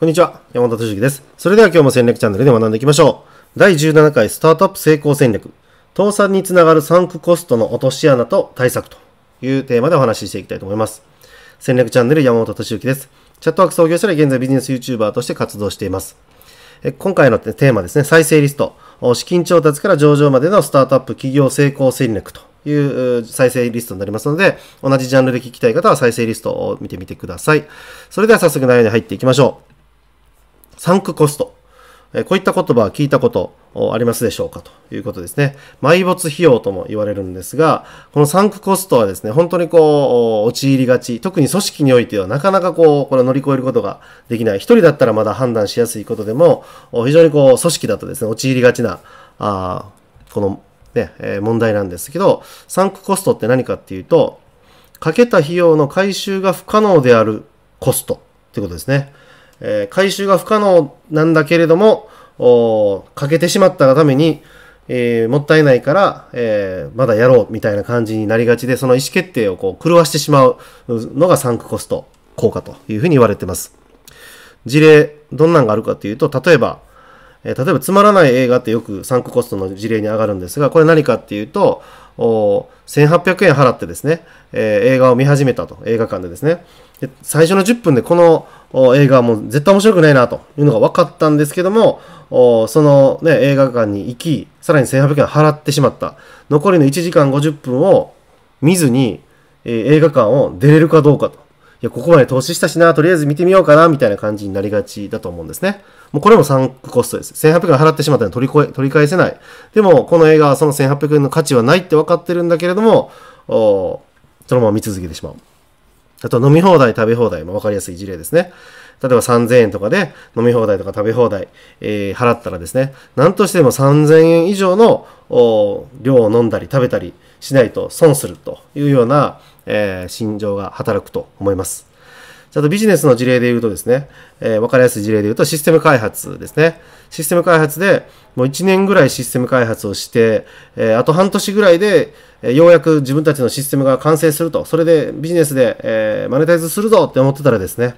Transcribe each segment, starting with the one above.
こんにちは、山田敏之です。それでは今日も戦略チャンネルで学んでいきましょう。第17回スタートアップ成功戦略。倒産につながるサンクコストの落とし穴と対策というテーマでお話ししていきたいと思います。戦略チャンネル山本敏之です。チャットワーク創業者で現在ビジネス YouTuber として活動しています。今回のテーマですね、再生リスト。資金調達から上場までのスタートアップ企業成功戦略という再生リストになりますので、同じジャンルで聞きたい方は再生リストを見てみてください。それでは早速内容に入っていきましょう。サンクコスト。こういった言葉は聞いたことありますでしょうかということですね。埋没費用とも言われるんですが、このサンクコストはですね、本当にこう、陥りがち。特に組織においてはなかなかこう、これ乗り越えることができない。一人だったらまだ判断しやすいことでも、非常にこう、組織だとですね、陥りがちな、あこのね、え問題なんですけど、サンクコストって何かっていうと、かけた費用の回収が不可能であるコストってことですね。えー、回収が不可能なんだけれども、欠けてしまったがために、えー、もったいないから、えー、まだやろうみたいな感じになりがちで、その意思決定をこう狂わしてしまうのがサンクコスト効果というふうに言われてます。事例、どんなんがあるかというと、例えば、えー、例えばつまらない映画ってよくサンクコストの事例に上がるんですが、これ何かっていうと、1800円払ってですね、えー、映画を見始めたと、映画館でですね。で最初の10分でこの映画はもう絶対面白くないなというのが分かったんですけども、その、ね、映画館に行き、さらに1800円払ってしまった。残りの1時間50分を見ずに、えー、映画館を出れるかどうかと。いや、ここまで投資したしな、とりあえず見てみようかな、みたいな感じになりがちだと思うんですね。もうこれもサンクコストです。1800円払ってしまったら取りえ取り返せない。でも、この映画はその1800円の価値はないって分かってるんだけれども、そのまま見続けてしまう。あと、飲み放題、食べ放題も分かりやすい事例ですね。例えば3000円とかで飲み放題とか食べ放題、えー、払ったらですね、何としても3000円以上の量を飲んだり食べたりしないと損するというような、えー、心情が働くと思います。あとビジネスの事例で言うとですね、えー、分かりやすい事例で言うとシステム開発ですね。システム開発でもう1年ぐらいシステム開発をして、えー、あと半年ぐらいで、えー、ようやく自分たちのシステムが完成すると、それでビジネスで、えー、マネタイズするぞって思ってたらですね、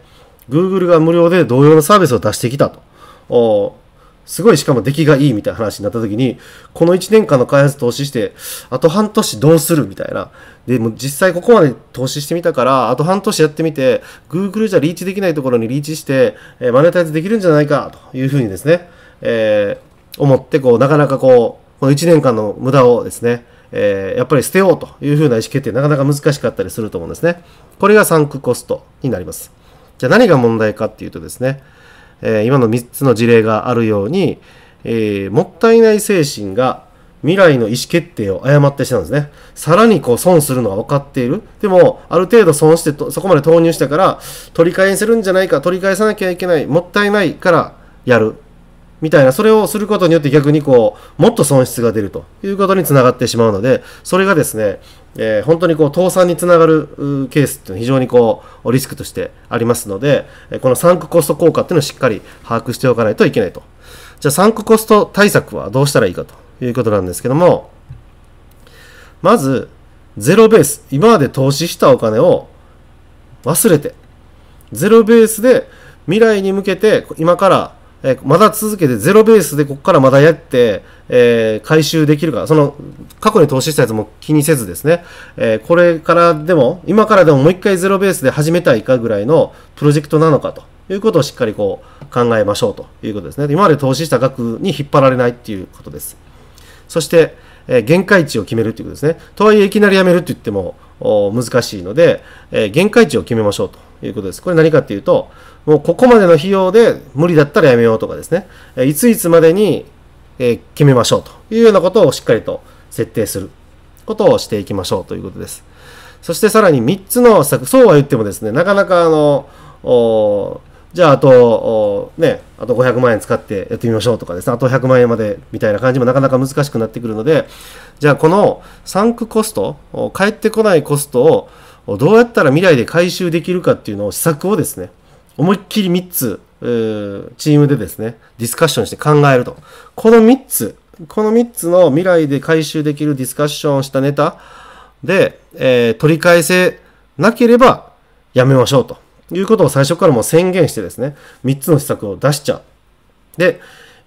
Google が無料で同様のサービスを出してきたと。すごいしかも出来がいいみたいな話になった時に、この1年間の開発投資して、あと半年どうするみたいな。で、も実際ここまで投資してみたから、あと半年やってみて、Google じゃリーチできないところにリーチして、えー、マネタイズできるんじゃないか、というふうにですね、えー、思って、こう、なかなかこう、この1年間の無駄をですね、えー、やっぱり捨てようというふうな意思決定、なかなか難しかったりすると思うんですね。これがサンクコストになります。じゃあ何が問題かっていうとですね、えー、今の3つの事例があるように、えー、もったいない精神が未来の意思決定を誤ってしたんですね。さらにこう損するのは分かっている。でも、ある程度損してそこまで投入したから、取り返せるんじゃないか、取り返さなきゃいけない、もったいないからやる。みたいな、それをすることによって逆にこう、もっと損失が出るということにつながってしまうので、それがですね、えー、本当にこう、倒産につながるケースっていうのは非常にこう、リスクとしてありますので、このサンクコスト効果っていうのをしっかり把握しておかないといけないと。じゃあ、サンクコスト対策はどうしたらいいかということなんですけども、まず、ゼロベース。今まで投資したお金を忘れて、ゼロベースで未来に向けて、今からえー、まだ続けてゼロベースでここからまだやって、えー、回収できるか、その過去に投資したやつも気にせずですね、えー、これからでも、今からでももう一回ゼロベースで始めたいかぐらいのプロジェクトなのかということをしっかりこう考えましょうということですね。今まで投資した額に引っ張られないっていうことです。そして、え限界値を決めるということですね。とはいえ、いきなりやめるって言っても、難しいので、え限界値を決めましょうということです。これ何かっていうと、もうここまでの費用で無理だったらやめようとかですね、いついつまでに決めましょうというようなことをしっかりと設定することをしていきましょうということです。そしてさらに3つの施策、そうは言ってもですね、なかなかあの、じゃあ、あと、ね、あと500万円使ってやってみましょうとかですね、あと100万円までみたいな感じもなかなか難しくなってくるので、じゃあ、このサンクコスト、返ってこないコストをどうやったら未来で回収できるかっていうのを施策をですね、思いっきり3つ、チームでですね、ディスカッションして考えると。この3つ、この3つの未来で回収できるディスカッションをしたネタで、えー、取り返せなければやめましょうと。いうことを最初からもう宣言してですね、3つの施策を出しちゃう。で、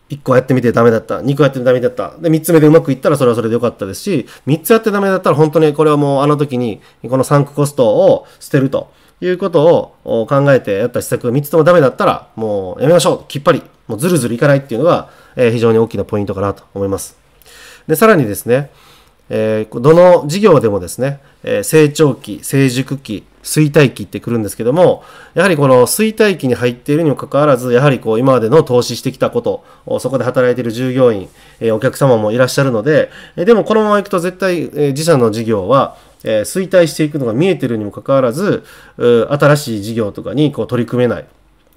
1個やってみてダメだった。2個やってみてダメだった。で、3つ目でうまくいったらそれはそれでよかったですし、3つやってダメだったら本当にこれはもうあの時に、このサンクコストを捨てるということを考えてやった施策が3つともダメだったら、もうやめましょう。きっぱり。もうずるずるいかないっていうのが、え非常に大きなポイントかなと思います。で、さらにですね、えどの事業でもですね、え成長期、成熟期、衰退期って来るんですけども、やはりこの衰退期に入っているにもかかわらず、やはりこう今までの投資してきたこと、そこで働いている従業員、えお客様もいらっしゃるので、えでもこのままいくと絶対、え自社の事業は、え衰退していくのが見えてるにもかかわらず、新しい事業とかにこう取り組めない。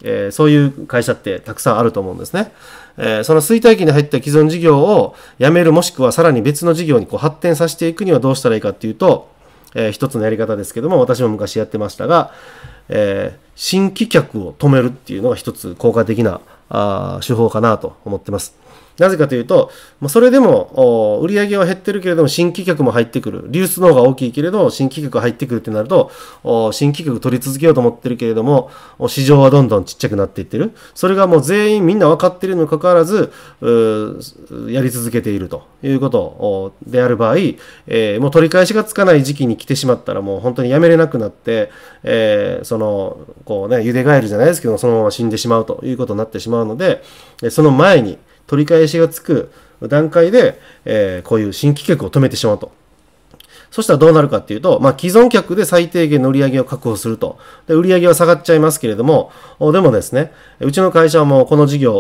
えそういう会社ってたくさんあると思うんですね。えその衰退期に入った既存事業をやめるもしくはさらに別の事業にこう発展させていくにはどうしたらいいかっていうと、えー、一つのやり方ですけども、私も昔やってましたが、えー、新規客を止めるっていうのが一つ効果的なあ手法かなと思ってます。なぜかというと、まそれでも売り上げは減ってるけれども新規客も入ってくる。流出の方が大きいけれど新規客入ってくるってなると、新規客取り続けようと思ってるけれども、市場はどんどんちっちゃくなっていってる。それがもう全員みんな分かっているにもかかわらず、やり続けているということである場合、えもう取り返しがつかない時期に来てしまったらもう本当にやめれなくなって、えその、こうね、茹でガエルじゃないですけど、そのまま死んでしまうということになってしまうので、その前に、取り返しがつく段階で、えー、こういう新規客を止めてしまうと。そしたらどうなるかっていうと、まあ、既存客で最低限の売り上げを確保すると。で、売り上げは下がっちゃいますけれども、でもですね、うちの会社はもうこの事業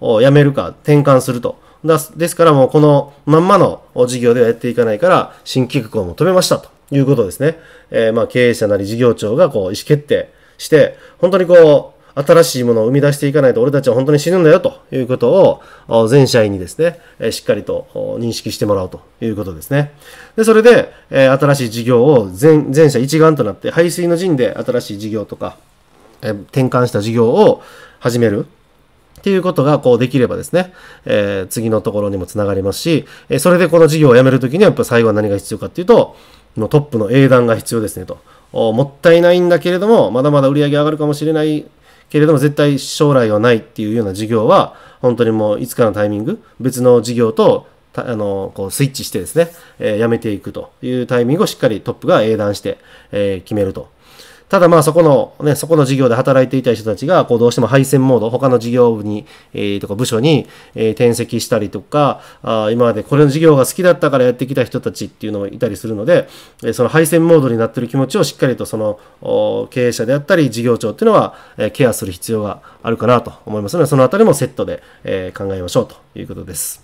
をやめるか転換すると。ですからもうこのまんまの事業ではやっていかないから、新規客を求めましたということですね。えー、まあ経営者なり事業長がこう意思決定して、本当にこう、新しいものを生み出していかないと俺たちは本当に死ぬんだよということを全社員にですね、しっかりと認識してもらうということですね。で、それで、新しい事業を全全社一丸となって、排水の陣で新しい事業とか、転換した事業を始める。っていうことがこうできればですね、えー、次のところにもつながりますし、えそれでこの事業をやめるときにはやっぱ最後は何が必要かっていうと、のトップの英断が必要ですねと。もったいないんだけれども、まだまだ売り上げ上がるかもしれないけれども絶対将来はないっていうような事業は本当にもういつかのタイミング別の事業とあのこうスイッチしてですね、えー、やめていくというタイミングをしっかりトップが英断して、えー、決めるとただまあそこの、ね、そこの事業で働いていた人たちが、こうどうしても配線モード、他の事業部に、えー、とか部署に、えー、転籍したりとか、あ今までこれの事業が好きだったからやってきた人たちっていうのもいたりするので、えその配線モードになってる気持ちをしっかりとその経営者であったり事業長っていうのは、えケアする必要があるかなと思いますので、そのあたりもセットで、え考えましょうということです。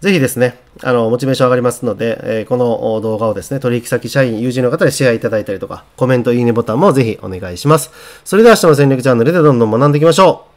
ぜひですね、あの、モチベーション上がりますので、えー、この動画をですね、取引先社員、友人の方でシェアいただいたりとか、コメント、いいねボタンもぜひお願いします。それでは明日の戦略チャンネルでどんどん学んでいきましょう